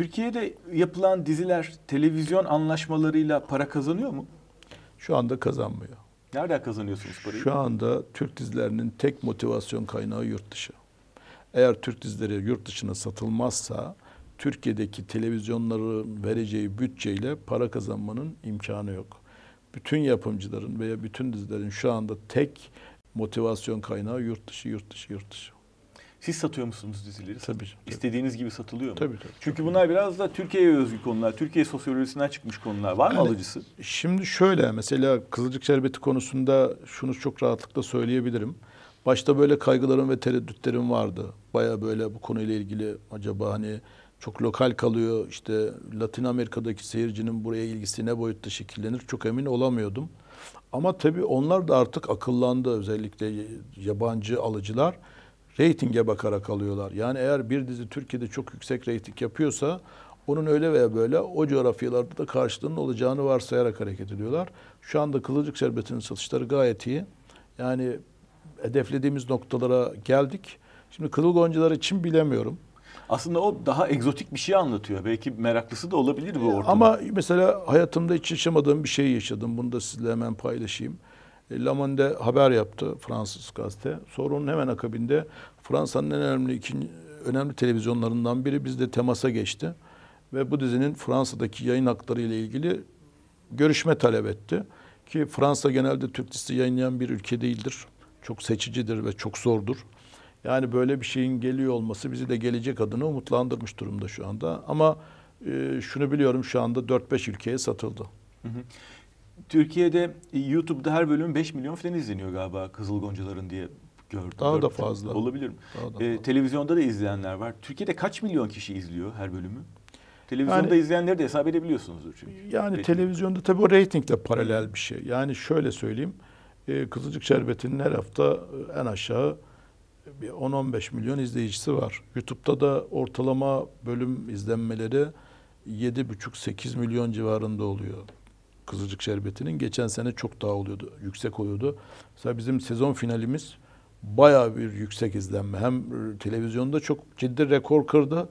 Türkiye'de yapılan diziler televizyon anlaşmalarıyla para kazanıyor mu? Şu anda kazanmıyor. Nerede kazanıyorsunuz parayı? Şu anda Türk dizilerinin tek motivasyon kaynağı yurt dışı. Eğer Türk dizileri yurt dışına satılmazsa Türkiye'deki televizyonların vereceği bütçeyle para kazanmanın imkanı yok. Bütün yapımcıların veya bütün dizilerin şu anda tek motivasyon kaynağı yurt dışı, yurt dışı, yurt dışı. Siz satıyor musunuz dizileri? Tabii. tabii. İstediğiniz gibi satılıyor mu? Tabii tabii. Çünkü tabii. bunlar biraz da Türkiye'ye özgü konular. Türkiye sosyolojisinden çıkmış konular. Var mı alıcısı? Şimdi şöyle mesela Kızılcık Şerbeti konusunda şunu çok rahatlıkla söyleyebilirim. Başta böyle kaygılarım ve tereddütlerim vardı. Baya böyle bu konuyla ilgili acaba hani çok lokal kalıyor. İşte Latin Amerika'daki seyircinin buraya ilgisi ne boyutta şekillenir çok emin olamıyordum. Ama tabii onlar da artık akıllandı özellikle yabancı alıcılar reytinge bakarak alıyorlar. Yani eğer bir dizi Türkiye'de çok yüksek reyting yapıyorsa onun öyle veya böyle o coğrafyalarda da karşılığının olacağını varsayarak hareket ediyorlar. Şu anda Kılıcık Şerbeti'nin satışları gayet iyi. Yani hedeflediğimiz noktalara geldik. Şimdi kızıl goncalar için bilemiyorum. Aslında o daha egzotik bir şey anlatıyor. Belki meraklısı da olabilir bu ortam. Ama mesela hayatımda hiç yaşamadığım bir şey yaşadım. Bunu da sizinle hemen paylaşayım. Le Monde haber yaptı Fransız gazete. Sonra onun hemen akabinde Fransa'nın en önemli ikinci, önemli televizyonlarından biri bizde temasa geçti ve bu dizinin Fransa'daki yayın hakları ile ilgili görüşme talep etti. Ki Fransa genelde Türk dizisi yayınlayan bir ülke değildir. Çok seçicidir ve çok zordur. Yani böyle bir şeyin geliyor olması bizi de gelecek adına umutlandırmış durumda şu anda. Ama e, şunu biliyorum şu anda 4-5 ülkeye satıldı. Hı hı. Türkiye'de e, YouTube'da her bölüm 5 milyon falan izleniyor galiba Kızıl Goncaların diye gördüm. Daha gördüm. da fazla. Olabilir mi? Daha da e, fazla. televizyonda da izleyenler var. Türkiye'de kaç milyon kişi izliyor her bölümü? Televizyonda yani, izleyenleri de hesap edebiliyorsunuzdur çünkü. Yani Rating. televizyonda tabii o reytingle paralel bir şey. Yani şöyle söyleyeyim. E, Kızılcık Şerbeti'nin her hafta e, en aşağı 10-15 milyon izleyicisi var. YouTube'da da ortalama bölüm izlenmeleri 7,5-8 milyon civarında oluyor kızılcık şerbetinin geçen sene çok daha oluyordu. Yüksek oluyordu. Mesela bizim sezon finalimiz baya bir yüksek izlenme. Hem televizyonda çok ciddi rekor kırdı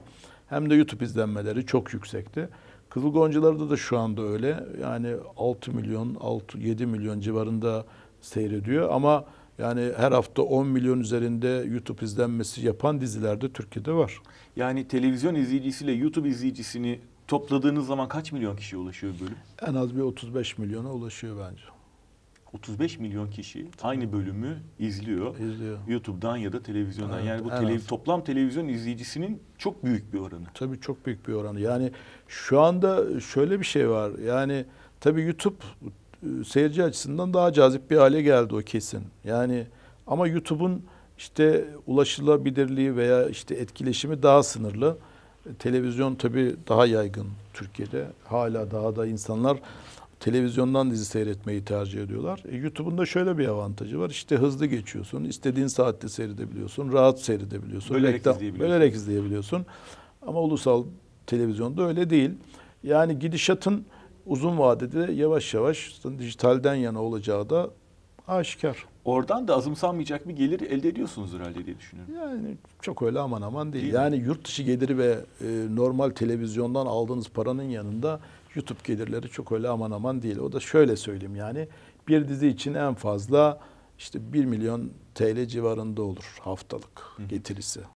hem de YouTube izlenmeleri çok yüksekti. Kızıl Goncalar'da da şu anda öyle. Yani 6 milyon, 6 7 milyon civarında seyrediyor ama yani her hafta 10 milyon üzerinde YouTube izlenmesi yapan dizilerde Türkiye'de var. Yani televizyon izleyicisiyle YouTube izleyicisini topladığınız zaman kaç milyon kişiye ulaşıyor bölüm? En az bir 35 milyona ulaşıyor bence. 35 milyon kişi aynı bölümü izliyor. İzliyor. YouTube'dan ya da televizyondan. Evet, yani bu telev toplam televizyon izleyicisinin çok büyük bir oranı. Tabii çok büyük bir oranı. Yani şu anda şöyle bir şey var. Yani tabii YouTube e, seyirci açısından daha cazip bir hale geldi o kesin. Yani ama YouTube'un işte ulaşılabilirliği veya işte etkileşimi daha sınırlı televizyon tabi daha yaygın Türkiye'de. Hala daha da insanlar televizyondan dizi seyretmeyi tercih ediyorlar. E, YouTube'un da şöyle bir avantajı var. İşte hızlı geçiyorsun, istediğin saatte seyredebiliyorsun, rahat seyredebiliyorsun. Bölerek, reklam, izleyebiliyorsun. bölerek izleyebiliyorsun. Ama ulusal televizyonda öyle değil. Yani gidişatın uzun vadede yavaş yavaş dijitalden yana olacağı da aşikar. Oradan da azımsanmayacak bir gelir elde ediyorsunuz herhalde diye düşünüyorum. Yani çok öyle aman aman değil. değil yani mi? yurt dışı geliri ve e, normal televizyondan aldığınız paranın yanında YouTube gelirleri çok öyle aman aman değil. O da şöyle söyleyeyim yani bir dizi için en fazla işte 1 milyon TL civarında olur haftalık Hı. getirisi.